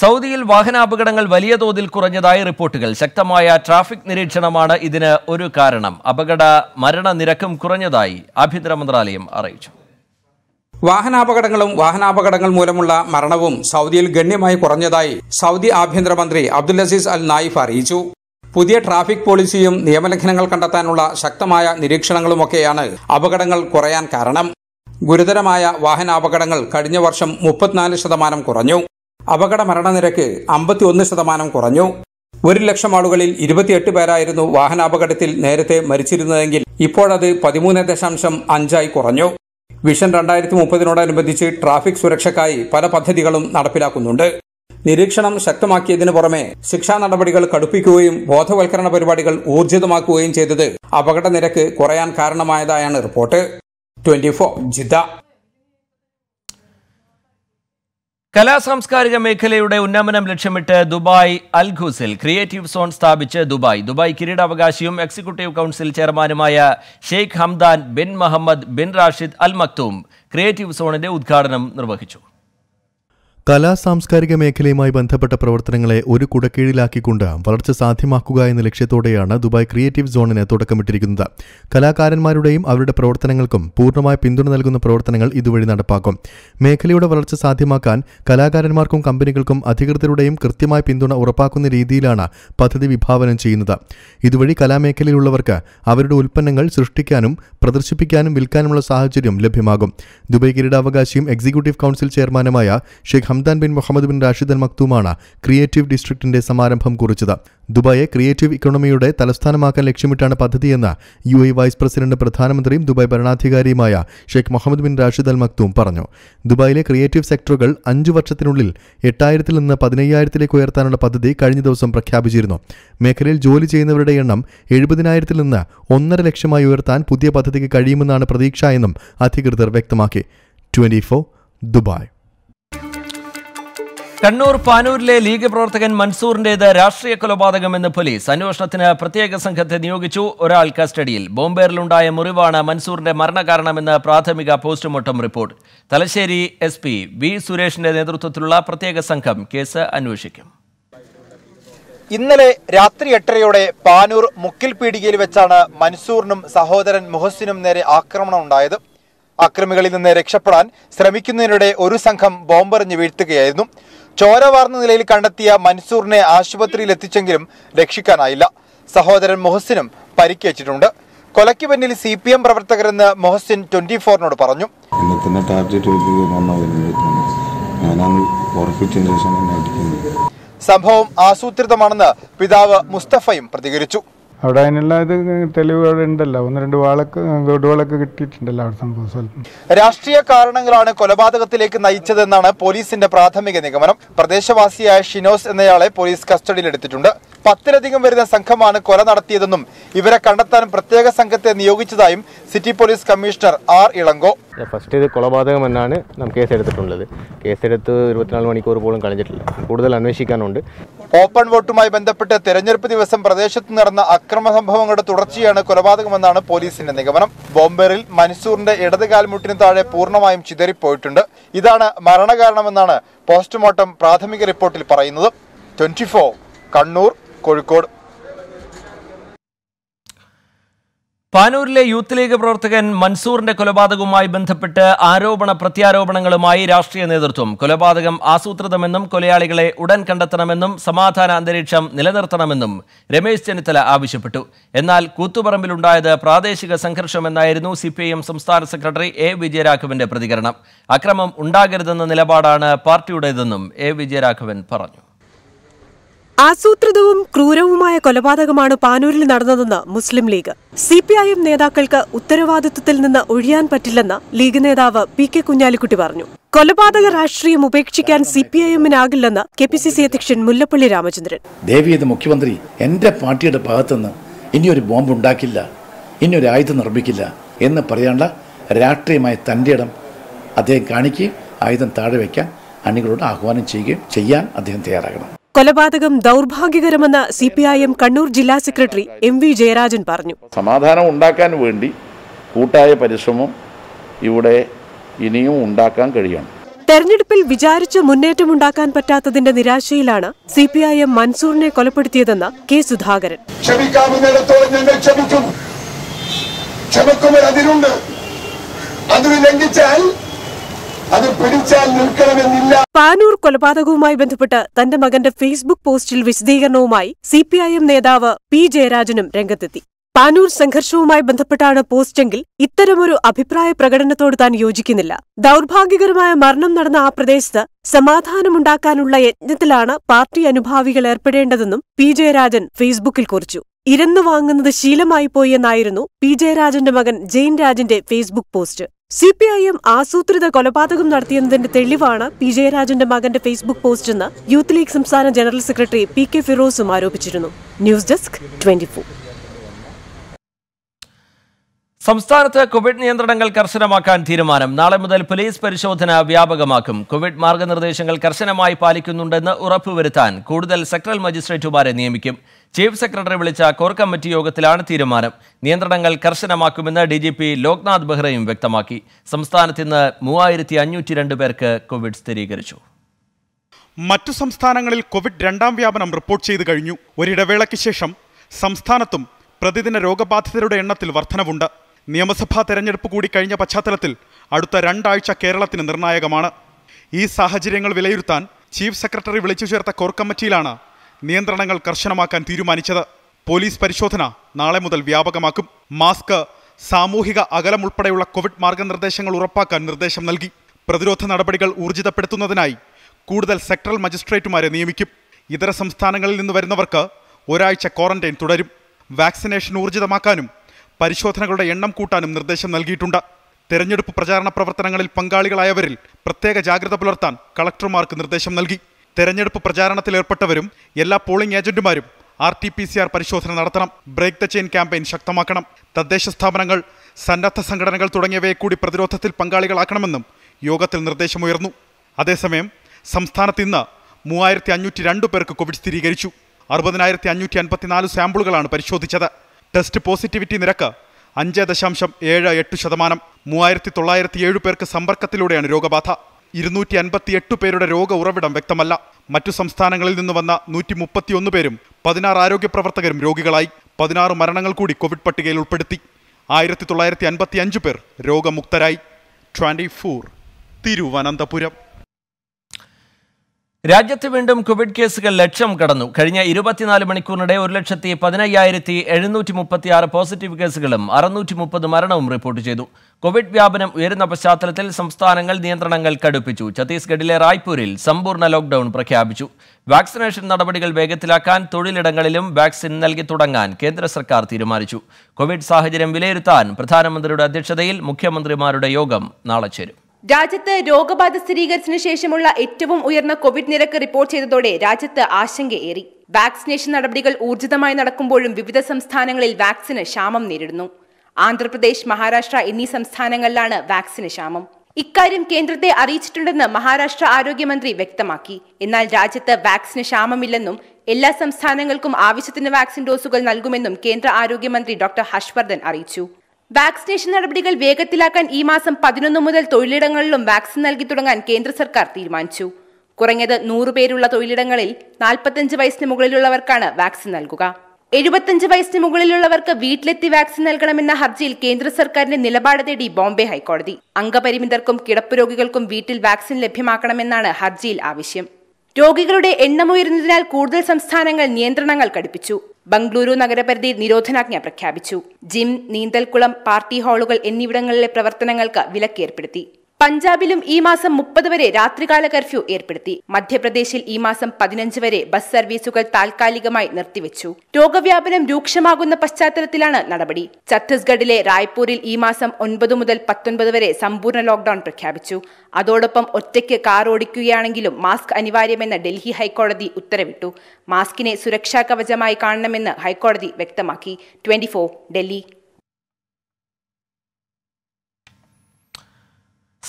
സൗദിയിൽ വാഹനാപകടങ്ങൾ വലിയ തോതിൽ കുറഞ്ഞതായി റിപ്പോർട്ടുകൾ ശക്തമായ ട്രാഫിക് നിരീക്ഷണമാണ് ഇതിന് ഒരു കാരണം അപകട മരണനിരക്കും കുറഞ്ഞതായി ആഭ്യന്തര മന്ത്രാലയം അറിയിച്ചു വാഹനാപകടങ്ങളും വാഹനാപകടങ്ങൾ മൂലമുള്ള മരണവും സൗദിയിൽ ഗണ്യമായി കുറഞ്ഞതായി സൗദി ആഭ്യന്തരമന്ത്രി അബ്ദുൽ അസീസ് അൽ നായിഫ് അറിയിച്ചു പുതിയ ട്രാഫിക് പോളിസിയും നിയമലംഘനങ്ങൾ കണ്ടെത്താനുള്ള ശക്തമായ നിരീക്ഷണങ്ങളുമൊക്കെയാണ് അപകടങ്ങൾ കുറയാൻ കാരണം ഗുരുതരമായ വാഹനാപകടങ്ങൾ കഴിഞ്ഞ വർഷം മുപ്പത്തിനാല് ശതമാനം കുറഞ്ഞു അപകട മരണനിരക്ക് അമ്പത്തിയൊന്ന് ശതമാനം കുറഞ്ഞു ഒരു ലക്ഷം ആളുകളിൽ ഇരുപത്തിയെട്ട് പേരായിരുന്നു വാഹനാപകടത്തിൽ നേരത്തെ മരിച്ചിരുന്നതെങ്കിൽ ഇപ്പോഴത് പതിമൂന്ന് ദശാംശം അഞ്ചായി കുറഞ്ഞു വിഷൻ രണ്ടായിരത്തി മുപ്പതിനോടനുബന്ധിച്ച് ട്രാഫിക് സുരക്ഷയ്ക്കായി പല പദ്ധതികളും നടപ്പിലാക്കുന്നുണ്ട് നിരീക്ഷണം ശക്തമാക്കിയതിനു പുറമെ ശിക്ഷാ നടപടികൾ കടുപ്പിക്കുകയും ബോധവൽക്കരണ പരിപാടികൾ ഊർജിതമാക്കുകയും ചെയ്തത് അപകട നിരക്ക് കുറയാൻ കാരണമായതായാണ് റിപ്പോർട്ട് ട്വന്റി ജിദ്ദ കലാസാംസ്കാരിക മേഖലയുടെ ഉന്നമനം ലക്ഷ്യമിട്ട് ദുബായ് അൽഖുസിൽ ക്രിയേറ്റീവ് സോൺ സ്ഥാപിച്ച് ദുബായ് ദുബായ് കിരീടാവകാശിയും എക്സിക്യൂട്ടീവ് കൗൺസിൽ ചെയർമാനുമായ Sheikh Hamdan bin Mohammed bin Rashid Al Maktoum creative സോണിന്റെ ഉദ്ഘാടനം നിർവഹിച്ചു കലാ സാംസ്കാരിക മേഖലയുമായി ബന്ധപ്പെട്ട പ്രവർത്തനങ്ങളെ ഒരു കുടക്കീഴിലാക്കിക്കൊണ്ട് വളർച്ച സാധ്യമാക്കുക എന്ന ലക്ഷ്യത്തോടെയാണ് ദുബായ് ക്രിയേറ്റീവ് സോണിന് തുടക്കമിട്ടിരിക്കുന്നത് കലാകാരന്മാരുടെയും അവരുടെ പ്രവർത്തനങ്ങൾക്കും പൂർണ്ണമായ പിന്തുണ നൽകുന്ന പ്രവർത്തനങ്ങൾ ഇതുവഴി നടപ്പാക്കും മേഖലയുടെ വളർച്ച സാധ്യമാക്കാൻ കലാകാരന്മാർക്കും കമ്പനികൾക്കും അധികൃതരുടെയും കൃത്യമായ പിന്തുണ ഉറപ്പാക്കുന്ന രീതിയിലാണ് പദ്ധതി വിഭാവനം ചെയ്യുന്നത് ഇതുവഴി കലാമേഖലയിലുള്ളവർക്ക് അവരുടെ ഉൽപ്പന്നങ്ങൾ സൃഷ്ടിക്കാനും പ്രദർശിപ്പിക്കാനും വിൽക്കാനുമുള്ള സാഹചര്യം ലഭ്യമാകും ദുബായ് കിരീടാവകാശിയും എക്സിക്യൂട്ടീവ് കൗൺസിൽ ചെയർമാനുമായ Sheikh Hamdan bin Mohammed bin Rashid Al മക്തൂമാണ് ക്രിയേറ്റീവ് ഡിസ്ട്രിക്റ്റിന്റെ സമാരംഭം കുറിച്ചത് ദുബായെ ക്രിയേറ്റീവ് ഇക്കണോമിയുടെ തലസ്ഥാനമാക്കാൻ ലക്ഷ്യമിട്ടാണ് പദ്ധതിയെന്ന് യു എ വൈസ് പ്രസിഡന്റ് പ്രധാനമന്ത്രിയും ദുബായ് ഭരണാധികാരിയുമായ Sheikh Mohammed bin Rashid Al Maktoum പറഞ്ഞു ദുബായിലെ ക്രിയേറ്റീവ് സെക്ടറുകൾ അഞ്ചു വർഷത്തിനുള്ളിൽ എട്ടായിരത്തിൽ നിന്ന് പതിനയ്യായിരത്തിലേക്ക് ഉയർത്താനുള്ള പദ്ധതി കഴിഞ്ഞ ദിവസം പ്രഖ്യാപിച്ചിരുന്നു മേഖലയിൽ ജോലി ചെയ്യുന്നവരുടെ എണ്ണം എഴുപതിനായിരത്തിൽ നിന്ന് ഒന്നര ലക്ഷമായി ഉയർത്താൻ പുതിയ പദ്ധതിക്ക് കഴിയുമെന്നാണ് പ്രതീക്ഷ എന്നും അധികൃതർ വ്യക്തമാക്കി ട്വന്റി ദുബായ് കണ്ണൂർ പാനൂരിലെ ലീഗ് പ്രവർത്തകൻ മൻസൂറിന്റേത് രാഷ്ട്രീയ കൊലപാതകമെന്ന് പോലീസ് അന്വേഷണത്തിന് പ്രത്യേക സംഘത്തെ നിയോഗിച്ചു ഒരാൾ കസ്റ്റഡിയിൽ ബോംബേറിലുണ്ടായ മുറിവാണ് മൻസൂറിന്റെ മരണകാരണമെന്ന് പ്രാഥമിക postmortem report Thalassery S P V സുരേഷിന്റെ നേതൃത്വത്തിലുള്ള പ്രത്യേക സംഘം കേസ് അന്വേഷിക്കും ഇന്നലെ രാത്രി എട്ടരയോടെ പാനൂർ മുക്കിൽ പീടികയിൽ വെച്ചാണ് മൻസൂറിനും സഹോദരൻ മുഹസിനും നേരെ ആക്രമണം ഉണ്ടായത് അക്രമികളിൽ നിന്ന് രക്ഷപ്പെടാൻ ശ്രമിക്കുന്നതിനിടെ ഒരു സംഘം ബോംബെറിഞ്ഞ് വീഴ്ത്തുകയായിരുന്നു ചോരവാർന്ന നിലയിൽ കണ്ടെത്തിയ മൻസൂറിനെ ആശുപത്രിയിൽ എത്തിച്ചെങ്കിലും രക്ഷിക്കാനായില്ല സഹോദരൻ മൊഹസിനും പരിക്കേറ്റിട്ടുണ്ട് കൊലയ്ക്ക് പിന്നിൽ സി പി എം പ്രവർത്തകരെന്ന് മൊഹസിൻ ട്വന്റി ഫോറിനോട് പറഞ്ഞു സംഭവം ആസൂത്രിതമാണെന്ന് പിതാവ് മുസ്തഫയും പ്രതികരിച്ചു അവിടെ അതിനുള്ള ഇത് തെളിവുകൾ ഉണ്ടല്ലോ ഒന്ന് രണ്ട് വാളൊക്കെ ഗോഡുകളൊക്കെ കിട്ടിയിട്ടുണ്ടല്ലോ അവിടെ സംഭവ സ്ഥലത്ത് രാഷ്ട്രീയ കാരണങ്ങളാണ് കൊലപാതകത്തിലേക്ക് നയിച്ചതെന്നാണ് പോലീസിന്റെ പ്രാഥമിക നിഗമനം പ്രദേശവാസിയായ ഷിനോസ് എന്നയാളെ പോലീസ് കസ്റ്റഡിയിലെടുത്തിട്ടുണ്ട് പത്തിലധികം വരുന്ന സംഘമാണ് കൊല നടത്തിയതെന്നും ഇവരെ കണ്ടെത്താൻ പ്രത്യേക സംഘത്തെ നിയോഗിച്ചതായും city police commissioner R Ilango first ഇത് കൊലപാതകം എന്നാണ് നാം കേസെടുത്തിട്ടുള്ളത് കേസെടുത്ത് ഇരുപത്തിനാല് മണിക്കൂർ പോലും കളഞ്ഞിട്ടില്ല കൂടുതൽ അന്വേഷിക്കാനുണ്ട് ഓപ്പൺ വോട്ടുമായി ബന്ധപ്പെട്ട് തെരഞ്ഞെടുപ്പ് ദിവസം പ്രദേശത്ത് നടന്ന അക്രമ സംഭവങ്ങളുടെ തുടർച്ചയാണ് കൊലപാതകമെന്നാണ് പോലീസിന്റെ നിഗമനം ബോംബെറിൽ മൻസൂറിന്റെ ഇടത് കാൽമുട്ടിന് താഴെ പൂർണ്ണമായും ചിതറിപ്പോയിട്ടുണ്ട് ഇതാണ് മരണകാരണമെന്നാണ് പോസ്റ്റ്മോർട്ടം പ്രാഥമിക റിപ്പോർട്ടിൽ പറയുന്നത് ട്വന്റി കണ്ണൂർ കോഴിക്കോട് പാനൂരിലെ യൂത്ത് ലീഗ് പ്രവർത്തകൻ മൻസൂറിന്റെ കൊലപാതകവുമായി ബന്ധപ്പെട്ട് ആരോപണ പ്രത്യാരോപണങ്ങളുമായി രാഷ്ട്രീയ നേതൃത്വം കൊലപാതകം ആസൂത്രിതമെന്നും കൊലയാളികളെ ഉടൻ കണ്ടെത്തണമെന്നും സമാധാന അന്തരീക്ഷം നിലനിർത്തണമെന്നും രമേശ് ചെന്നിത്തല ആവശ്യപ്പെട്ടു എന്നാൽ കൂത്തുപറമ്പിലുണ്ടായത് പ്രാദേശിക സംഘർഷമെന്നായിരുന്നു സിപിഐഎം സംസ്ഥാന സെക്രട്ടറി എ വിജയരാഘവന്റെ പ്രതികരണം അക്രമം ഉണ്ടാകരുതെന്ന നിലപാടാണ് പാർട്ടിയുടേതെന്നും എ വിജയരാഘവൻ പറഞ്ഞു ആസൂത്രിതവും ക്രൂരവുമായ കൊലപാതകമാണ് പാനൂരിൽ നടന്നതെന്ന് Muslim league C P I M നേതാക്കൾക്ക് ഉത്തരവാദിത്വത്തിൽ നിന്ന് ഒഴിയാൻ പറ്റില്ലെന്ന് ലീഗ് നേതാവ് പി കെ കുഞ്ഞാലിക്കുട്ടി പറഞ്ഞു കൊലപാതക രാഷ്ട്രീയം ഉപേക്ഷിക്കാൻ സി പി ഐ എമ്മിനാകില്ലെന്ന് കെ പി സി സി അധ്യക്ഷൻ മുല്ലപ്പള്ളി രാമചന്ദ്രൻ ദേവിയത് മുഖ്യമന്ത്രി എന്റെ പാർട്ടിയുടെ ഭാഗത്തുനിന്ന് ഇനിയൊരു ബോംബ് ഉണ്ടാക്കില്ല ഇനിയൊരു ആയുധം നിർമ്മിക്കില്ല എന്ന് പറയാനുള്ള രാഷ്ട്രീയമായ തന്റെ ഇടം അദ്ദേഹം കാണിക്കുകയും ആയുധം താഴെ വയ്ക്കാൻ അണികളോട് ആഹ്വാനം ചെയ്യുകയും ചെയ്യാൻ അദ്ദേഹം തയ്യാറാകണം കൊലപാതകം ദൗർഭാഗ്യകരമെന്ന് C P I M Kannur ജില്ലാ സെക്രട്ടറി എം വി ജയരാജൻ പറഞ്ഞു സമാധാനം ഉണ്ടാക്കാൻ വേണ്ടി കൂട്ടായ പരിശ്രമം ഇവിടെ ഇനിയും ഉണ്ടാക്കാൻ കഴിയണം തെരഞ്ഞെടുപ്പിൽ വിചാരിച്ച ഉണ്ടാക്കാൻ പറ്റാത്തതിന്റെ നിരാശയിലാണ് സി പി ഐ എം മൻസൂറിനെ കൊലപ്പെടുത്തിയതെന്ന് കെ സുധാകരൻ ക്ഷമിക്കാവുന്നിടത്തോളം ലംഘിച്ചാൽ അത് പിടിച്ചാൽ നിൽക്കണമെന്നില്ല പാനൂർ കൊലപാതകവുമായി ബന്ധപ്പെട്ട് തന്റെ മകന്റെ ഫേസ്ബുക്ക് പോസ്റ്റിൽ വിശദീകരണവുമായി സി പി ഐ എം നേതാവ് പി ജയരാജനും രംഗത്തെത്തി പാനൂർ സംഘർഷവുമായി ബന്ധപ്പെട്ടാണ് പോസ്റ്റെങ്കിൽ ഇത്തരമൊരു അഭിപ്രായ പ്രകടനത്തോട് താൻ യോജിക്കുന്നില്ല ദൗർഭാഗ്യകരമായ മരണം നടന്ന ആ പ്രദേശത്ത് സമാധാനമുണ്ടാക്കാനുള്ള യജ്ഞത്തിലാണ് പാർട്ടി അനുഭാവികൾ ഏർപ്പെടേണ്ടതെന്നും പി ജയരാജൻ ഫേസ്ബുക്കിൽ കുറിച്ചു ഇരന്നു വാങ്ങുന്നത് ശീലമായി പോയെന്നായിരുന്നു പി ജയരാജന്റെ മകൻ ജെയിൻ രാജന്റെ Facebook post C P I M ആസൂത്രിത കൊലപാതകം നടത്തിയെന്നതിന്റെ തെളിവാണ് പി ജയരാജന്റെ മകന്റെ ഫേസ്ബുക്ക് പോസ്റ്റ് എന്ന് യൂത്ത് ലീഗ് സംസ്ഥാന ജനറൽ സെക്രട്ടറി പി കെ ഫിറോസും ആരോപിച്ചിരുന്നു ന്യൂസ് ഡെസ്ക് ട്വന്റി സംസ്ഥാനത്ത് കോവിഡ് നിയന്ത്രണങ്ങൾ കർശനമാക്കാൻ തീരുമാനം നാളെ മുതൽ പോലീസ് പരിശോധന വ്യാപകമാക്കും കോവിഡ് മാർഗനിർദ്ദേശങ്ങൾ കർശനമായി പാലിക്കുന്നുണ്ടെന്ന് ഉറപ്പുവരുത്താൻ കൂടുതൽ സെക്രൽ മജിസ്ട്രേറ്റുമാരെ നിയമിക്കും ചീഫ് സെക്രട്ടറി വിളിച്ച കോർ കമ്മിറ്റി യോഗത്തിലാണ് തീരുമാനം നിയന്ത്രണങ്ങൾ കർശനമാക്കുമെന്ന് ഡി ജി പി ലോക്നാഥ് ബെഹ്റയും വ്യക്തമാക്കി സംസ്ഥാനത്ത് ഇന്ന് മൂവായിരത്തി അഞ്ഞൂറ്റി രണ്ട് പേർക്ക് കോവിഡ് സ്ഥിരീകരിച്ചു മറ്റു സംസ്ഥാനങ്ങളിൽ കോവിഡ് രണ്ടാം വ്യാപനം റിപ്പോർട്ട് ചെയ്തു കഴിഞ്ഞു ഒരിടവേളയ്ക്ക് ശേഷം സംസ്ഥാനത്തും പ്രതിദിന രോഗബാധിതരുടെ എണ്ണത്തിൽ വർധനവുണ്ട് നിയമസഭാ തെരഞ്ഞെടുപ്പ് കൂടി കഴിഞ്ഞ പശ്ചാത്തലത്തിൽ അടുത്ത രണ്ടാഴ്ച കേരളത്തിന് നിർണായകമാണ് ഈ സാഹചര്യങ്ങൾ വിലയിരുത്താൻ ചീഫ് സെക്രട്ടറി വിളിച്ചു ചേർത്ത കോർ കമ്മിറ്റിയിലാണ് നിയന്ത്രണങ്ങൾ കർശനമാക്കാൻ തീരുമാനിച്ചത് പോലീസ് പരിശോധന നാളെ മുതൽ വ്യാപകമാക്കും മാസ്ക് സാമൂഹിക അകലം ഉൾപ്പെടെയുള്ള കോവിഡ് മാർഗനിർദ്ദേശങ്ങൾ ഉറപ്പാക്കാൻ നിർദ്ദേശം നൽകി പ്രതിരോധ നടപടികൾ ഊർജിതപ്പെടുത്തുന്നതിനായി കൂടുതൽ സെക്ടറൽ മജിസ്ട്രേറ്റുമാരെ നിയമിക്കും ഇതര സംസ്ഥാനങ്ങളിൽ നിന്ന് വരുന്നവർക്ക് ഒരാഴ്ച ക്വാറന്റൈൻ തുടരും വാക്സിനേഷൻ ഊർജിതമാക്കാനും പരിശോധനകളുടെ എണ്ണം കൂട്ടാനും നിർദ്ദേശം നൽകിയിട്ടുണ്ട് തെരഞ്ഞെടുപ്പ് പ്രചാരണ പ്രവർത്തനങ്ങളിൽ പങ്കാളികളായവരിൽ പ്രത്യേക ജാഗ്രത പുലർത്താൻ കളക്ടർമാർക്ക് നിർദ്ദേശം നൽകി തെരഞ്ഞെടുപ്പ് പ്രചാരണത്തിലേർപ്പെട്ടവരും എല്ലാ പോളിംഗ് ഏജന്റുമാരും R T P C R പരിശോധന നടത്തണം ബ്രേക്ക് ദ ചെയിൻ ക്യാമ്പയിൻ ശക്തമാക്കണം തദ്ദേശ സ്ഥാപനങ്ങൾ സന്നദ്ധ സംഘടനകൾ തുടങ്ങിയവയെ കൂടി പ്രതിരോധത്തിൽ പങ്കാളികളാക്കണമെന്നും യോഗത്തിൽ നിർദ്ദേശമുയർന്നു അതേസമയം സംസ്ഥാനത്ത് ഇന്ന് മൂവായിരത്തി അഞ്ഞൂറ്റി രണ്ട് പേർക്ക് കോവിഡ് സ്ഥിരീകരിച്ചു അറുപതിനായിരത്തി അഞ്ഞൂറ്റി അൻപത്തിനാല് സാമ്പിളുകളാണ് പരിശോധിച്ചത് ടെസ്റ്റ് പോസിറ്റിവിറ്റി നിരക്ക് അഞ്ച് ദശാംശം ഏഴ് എട്ട് ശതമാനം മൂവായിരത്തി തൊള്ളായിരത്തി ഏഴ് പേർക്ക് സമ്പർക്കത്തിലൂടെയാണ് രോഗബാധ ഇരുന്നൂറ്റി അൻപത്തി എട്ട് പേരുടെ രോഗ ഉറവിടം വ്യക്തമല്ല മറ്റു സംസ്ഥാനങ്ങളിൽ നിന്ന് വന്ന നൂറ്റി മുപ്പത്തിയൊന്ന് പേരും പതിനാറ് ആരോഗ്യ പ്രവർത്തകരും രോഗികളായി പതിനാറ് മരണങ്ങൾ കൂടി കോവിഡ് പട്ടികയിൽ ഉൾപ്പെടുത്തി ആയിരത്തി തൊള്ളായിരത്തി അൻപത്തി അഞ്ച് പേർ രോഗമുക്തരായി ട്വൻറ്റി ഫോർ തിരുവനന്തപുരം രാജ്യത്ത് വീണ്ടും കോവിഡ് കേസുകൾ ലക്ഷം കടന്നു കഴിഞ്ഞ ഇരുപത്തിനാല് മണിക്കൂറിനിടെ ഒരു ലക്ഷത്തി പതിനയ്യായിരത്തി എഴുന്നൂറ്റി മുപ്പത്തി ആറ് പോസിറ്റീവ് കേസുകളും അറുന്നൂറ്റി മുപ്പത് മരണവും റിപ്പോർട്ട് ചെയ്തു കോവിഡ് വ്യാപനം ഉയരുന്ന പശ്ചാത്തലത്തിൽ സംസ്ഥാനങ്ങൾ നിയന്ത്രണങ്ങൾ കടുപ്പിച്ചു ഛത്തീസ്ഗഡിലെ റായ്പൂരിൽ സമ്പൂർണ്ണ ലോക്ഡൌൺ പ്രഖ്യാപിച്ചു വാക്സിനേഷൻ നടപടികൾ വേഗത്തിലാക്കാൻ തൊഴിലിടങ്ങളിലും വാക്സിൻ നൽകി തുടങ്ങാൻ കേന്ദ്ര സർക്കാർ തീരുമാനിച്ചു കോവിഡ് സാഹചര്യം വിലയിരുത്താൻ പ്രധാനമന്ത്രിയുടെ അധ്യക്ഷതയിൽ മുഖ്യമന്ത്രിമാരുടെ യോഗം നാളെ ചേരും രാജ്യത്ത് രോഗബാധ സ്ഥിരീകരിച്ചതിനു ശേഷമുള്ള ഏറ്റവും ഉയർന്ന കോവിഡ് നിരക്ക് റിപ്പോർട്ട് ചെയ്തതോടെ രാജ്യത്ത് ആശങ്കയേറി വാക്സിനേഷൻ നടപടികൾ ഊർജിതമായി നടക്കുമ്പോഴും വിവിധ സംസ്ഥാനങ്ങളിൽ വാക്സിന് ക്ഷാമം നേരിടുന്നു ആന്ധ്രാപ്രദേശ് മഹാരാഷ്ട്ര എന്നീ സംസ്ഥാനങ്ങളിലാണ് വാക്സിന് ക്ഷാമം ഇക്കാര്യം കേന്ദ്രത്തെ അറിയിച്ചിട്ടുണ്ടെന്ന് മഹാരാഷ്ട്ര ആരോഗ്യമന്ത്രി വ്യക്തമാക്കി എന്നാൽ രാജ്യത്ത് വാക്സിന് ക്ഷാമമില്ലെന്നും എല്ലാ സംസ്ഥാനങ്ങൾക്കും ആവശ്യത്തിന് വാക്സിൻ ഡോസുകൾ നൽകുമെന്നും കേന്ദ്ര ആരോഗ്യമന്ത്രി ഡോക്ടർ ഹർഷവർദ്ധൻ അറിയിച്ചു വാക്സിനേഷൻ നടപടികൾ വേഗത്തിലാക്കാൻ ഈ മാസം പതിനൊന്ന് മുതൽ തൊഴിലിടങ്ങളിലും വാക്സിൻ നൽകി തുടങ്ങാൻ കേന്ദ്ര സർക്കാർ തീരുമാനിച്ചു കുറഞ്ഞത് നൂറുപേരുള്ള പേരുള്ള തൊഴിലിടങ്ങളിൽ നാൽപ്പത്തഞ്ച് വയസ്സിന് മുകളിലുള്ളവർക്കാണ് വാക്സിൻ നൽകുക എഴുപത്തഞ്ച് വയസ്സിന് മുകളിലുള്ളവർക്ക് വീട്ടിലെത്തി വാക്സിൻ നൽകണമെന്ന ഹർജിയിൽ കേന്ദ്ര സർക്കാരിന്റെ നിലപാട് തേടി ബോംബെ ഹൈക്കോടതി അംഗപരിമിതർക്കും കിടപ്പ് രോഗികൾക്കും വീട്ടിൽ വാക്സിൻ ലഭ്യമാക്കണമെന്നാണ് ഹർജിയിൽ ആവശ്യം രോഗികളുടെ എണ്ണമുയരുന്നതിനാൽ കൂടുതൽ സംസ്ഥാനങ്ങൾ നിയന്ത്രണങ്ങൾ കടുപ്പിച്ചു ബംഗളൂരു നഗരപരിധി നിരോധനാജ്ഞ പ്രഖ്യാപിച്ചു ജിം നീന്തൽക്കുളം പാർട്ടി ഹാളുകൾ എന്നിവിടങ്ങളിലെ പ്രവർത്തനങ്ങൾക്ക് വിലക്കേർപ്പെടുത്തി പഞ്ചാബിലും ഈ മാസം മുപ്പത് വരെ രാത്രികാല കർഫ്യൂ ഏർപ്പെടുത്തി മധ്യപ്രദേശിൽ ഈ മാസം പതിനഞ്ച് വരെ ബസ് സർവീസുകൾ താൽക്കാലികമായി നിർത്തിവെച്ചു രോഗവ്യാപനം രൂക്ഷമാകുന്ന പശ്ചാത്തലത്തിലാണ് നടപടി ഛത്തീസ്ഗഡിലെ റായ്പൂരിൽ ഈ മാസം ഒൻപത് മുതൽ പത്തൊൻപത് വരെ സമ്പൂർണ്ണ ലോക്ഡൌൺ പ്രഖ്യാപിച്ചു അതോടൊപ്പം ഒറ്റയ്ക്ക് കാർ ഓടിക്കുകയാണെങ്കിലും മാസ്ക് അനിവാര്യമെന്ന് ഡൽഹി ഹൈക്കോടതി ഉത്തരവിട്ടു മാസ്കിനെ സുരക്ഷാ കവചമായി കാണണമെന്ന് ഹൈക്കോടതി വ്യക്തമാക്കി ട്വന്റി ഡൽഹി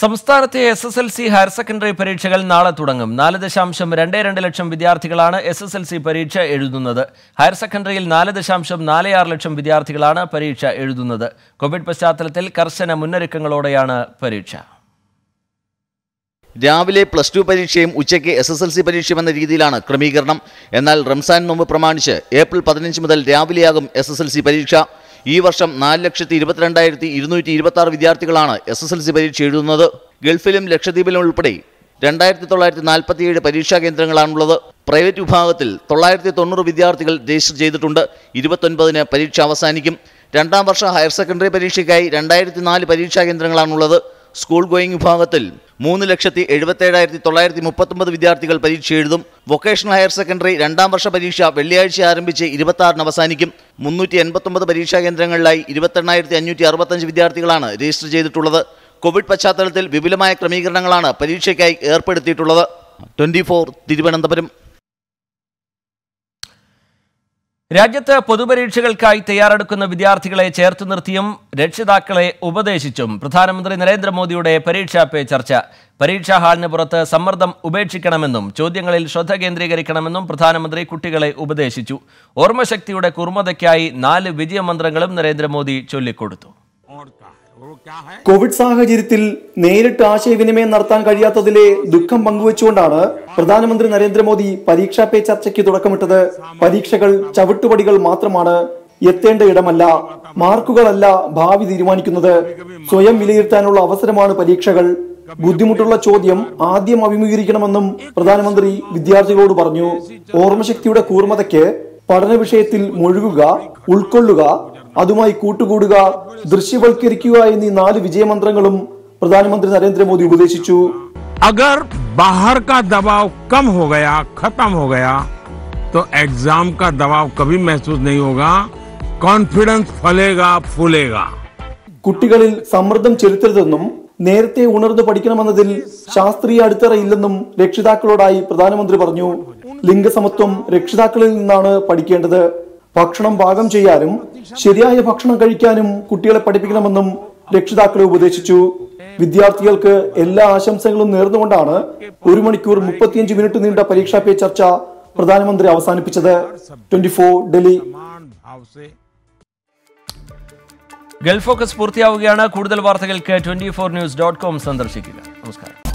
സംസ്ഥാനത്തെ S S L C higher secondary പരീക്ഷകൾ നാളെ തുടങ്ങും നാല് ദശാംശം രണ്ട് രണ്ട് ലക്ഷം വിദ്യാർത്ഥികളാണ് എസ് എസ് എൽ സി പരീക്ഷ എഴുതുന്നത് ഹയർ സെക്കൻഡറിയിൽ നാല് ദശാംശം നാല് ആറ് ലക്ഷം വിദ്യാർത്ഥികളാണ് പരീക്ഷ എഴുതുന്നത് കോവിഡ് പശ്ചാത്തലത്തിൽ കർശന മുന്നൊരുക്കങ്ങളോടെയാണ് പരീക്ഷ രാവിലെ പ്ലസ് ടു പരീക്ഷയും ഉച്ചയ്ക്ക് എസ് എസ് എൽ സി പരീക്ഷയും എന്ന രീതിയിലാണ് ക്രമീകരണം എന്നാൽ റംസാൻ നോമ്പ് പ്രമാണിച്ച് ഏപ്രിൽ പതിനഞ്ച് മുതൽ രാവിലെയാകും എസ് എസ് എൽ സി പരീക്ഷ ഈ വർഷം നാല് ലക്ഷത്തി ഇരുപത്തിരണ്ടായിരത്തി ഇരുന്നൂറ്റി ഇരുപത്തി ആറ് വിദ്യാർത്ഥികളാണ് എസ് എസ് എൽ സി പരീക്ഷ എഴുതുന്നത് ഗൾഫിലും ലക്ഷദ്വീപിലും ഉൾപ്പെടെ രണ്ടായിരത്തി തൊള്ളായിരത്തി നാൽപ്പത്തിയേഴ് പരീക്ഷാ കേന്ദ്രങ്ങളാണുള്ളത് പ്രൈവറ്റ് വിഭാഗത്തിൽ തൊള്ളായിരത്തി തൊണ്ണൂറ് വിദ്യാർത്ഥികൾ രജിസ്റ്റർ ചെയ്തിട്ടുണ്ട് ഇരുപത്തൊൻപതിന് പരീക്ഷ അവസാനിക്കും രണ്ടാം വർഷ ഹയർ സെക്കൻഡറി പരീക്ഷയ്ക്കായി രണ്ടായിരത്തി നാല് പരീക്ഷാ കേന്ദ്രങ്ങളാണുള്ളത് സ്കൂൾ ഗോയിങ് വിഭാഗത്തിൽ മൂന്ന് ലക്ഷത്തി എഴുപത്തേഴായിരത്തി തൊള്ളായിരത്തി മുപ്പത്തൊമ്പത് വിദ്യാർത്ഥികൾ പരീക്ഷ എഴുതും വൊക്കേഷണൽ ഹയർ സെക്കൻഡറി രണ്ടാം വർഷ പരീക്ഷ വെള്ളിയാഴ്ച ആരംഭിച്ച് ഇരുപത്തി ആറിന് അവസാനിക്കും മുന്നൂറ്റി എൺപത്തൊമ്പത് പരീക്ഷാ കേന്ദ്രങ്ങളിലായി ഇരുപത്തെണ്ണായിരത്തി അഞ്ഞൂറ്റി അറുപത്തഞ്ച് വിദ്യാർത്ഥികളാണ് രജിസ്റ്റർ ചെയ്തിട്ടുള്ളത് കോവിഡ് പശ്ചാത്തലത്തിൽ വിപുലമായ ക്രമീകരണങ്ങളാണ് പരീക്ഷയ്ക്കായി ഏർപ്പെടുത്തിയിട്ടുള്ളത് ട്വന്റി ഫോർ തിരുവനന്തപുരം രാജ്യത്ത് പൊതുപരീക്ഷകൾക്കായി തയ്യാറെടുക്കുന്ന വിദ്യാർത്ഥികളെ ചേർത്ത് നിർത്തിയും രക്ഷിതാക്കളെ ഉപദേശിച്ചും പ്രധാനമന്ത്രി നരേന്ദ്രമോദിയുടെ പരീക്ഷാ പേ ചർച്ച പരീക്ഷാ ഹാളിന് പുറത്ത് സമ്മർദ്ദം ഉപേക്ഷിക്കണമെന്നും ചോദ്യങ്ങളിൽ ശ്രദ്ധ കേന്ദ്രീകരിക്കണമെന്നും പ്രധാനമന്ത്രി കുട്ടികളെ ഉപദേശിച്ചു ഓർമ്മശക്തിയുടെ കുർമ്മതയ്ക്കായി നാല് വിജയമന്ത്രങ്ങളും നരേന്ദ്രമോദി ചൊല്ലിക്കൊടുത്തു കോവിഡ് സാഹചര്യത്തിൽ നേരിട്ട് ആശയവിനിമയം നടത്താൻ കഴിയാത്തതിലെ ദുഃഖം പങ്കുവച്ചുകൊണ്ടാണ് പ്രധാനമന്ത്രി നരേന്ദ്രമോദി പരീക്ഷാ പേ ചർച്ചയ്ക്ക് തുടക്കമിട്ടത് പരീക്ഷകൾ ചവിട്ടുപടികൾ മാത്രമാണ് എത്തേണ്ട ഇടമല്ല മാർക്കുകളല്ല ഭാവി തീരുമാനിക്കുന്നത് സ്വയം വിലയിരുത്താനുള്ള അവസരമാണ് പരീക്ഷകൾ ബുദ്ധിമുട്ടുള്ള ചോദ്യം ആദ്യം അഭിമുഖീകരിക്കണമെന്നും പ്രധാനമന്ത്രി വിദ്യാർത്ഥികളോട് പറഞ്ഞു ഓർമ്മശക്തിയുടെ കൂർമ്മതയ്ക്ക് പഠന വിഷയത്തിൽ മുഴുകുക ഉൾക്കൊള്ളുക അതുമായി കൂട്ടുകൂടുക ദൃശ്യവൽക്കരിക്കുക എന്നീ നാല് വിജയമന്ത്രങ്ങളും പ്രധാനമന്ത്രി നരേന്ദ്രമോദി ഉപദേശിച്ചു അഗർ ബാഹർ കാ तो एग्जाम का दबाव कभी महसूस नहीं होगा കോൺഫിഡൻസ് കുട്ടികളിൽ സമ്മർദ്ദം ചെലുത്തരുതെന്നും നേരത്തെ ഉണർന്നു പഠിക്കണമെന്നതിൽ ശാസ്ത്രീയ അടിത്തറയില്ലെന്നും രക്ഷിതാക്കളോടായി പ്രധാനമന്ത്രി പറഞ്ഞു ലിംഗസമത്വം രക്ഷിതാക്കളിൽ നിന്നാണ് പഠിക്കേണ്ടത് ഭക്ഷണം പാകം ചെയ്യാനും ശരിയായ ഭക്ഷണം കഴിക്കാനും കുട്ടികളെ പഠിപ്പിക്കണമെന്നും രക്ഷിതാക്കളെ ഉപദേശിച്ചു വിദ്യാർത്ഥികൾക്ക് എല്ലാ ആശംസകളും നേർന്നുകൊണ്ടാണ് ഒരു മണിക്കൂർ മുപ്പത്തിയഞ്ച് മിനിറ്റ് നീണ്ട പരീക്ഷാ പേ ചർച്ച പ്രധാനമന്ത്രി അവസാനിപ്പിച്ചത് twenty four Delhi Gulf focus പൂർത്തിയാവുകയാണ് കൂടുതൽ വാർത്തകൾക്ക് twenty four news dot com സന്ദർശിക്കുക നമസ്കാരം